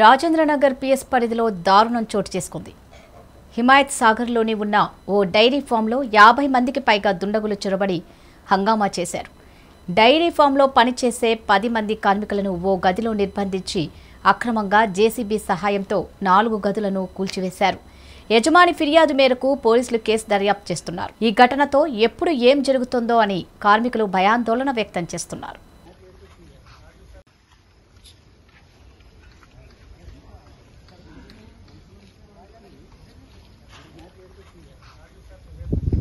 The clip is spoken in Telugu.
రాజేంద్రనగర్ పిఎస్ పరిధిలో దారుణం చోటు చేసుకుంది హిమాయత్ సాగర్లోని ఉన్న ఓ డైరీ ఫామ్లో యాభై మందికి పైగా దుండగులు చొరబడి హంగామా చేశారు డైరీ ఫామ్లో పనిచేసే పది మంది కార్మికులను ఓ గదిలో నిర్బంధించి అక్రమంగా జేసీబీ సహాయంతో నాలుగు గదులను కూల్చివేశారు యజమాని ఫిర్యాదు మేరకు పోలీసులు కేసు దర్యాప్తు చేస్తున్నారు ఈ ఘటనతో ఎప్పుడు ఏం జరుగుతుందో అని కార్మికులు భయాందోళన వ్యక్తం చేస్తున్నారు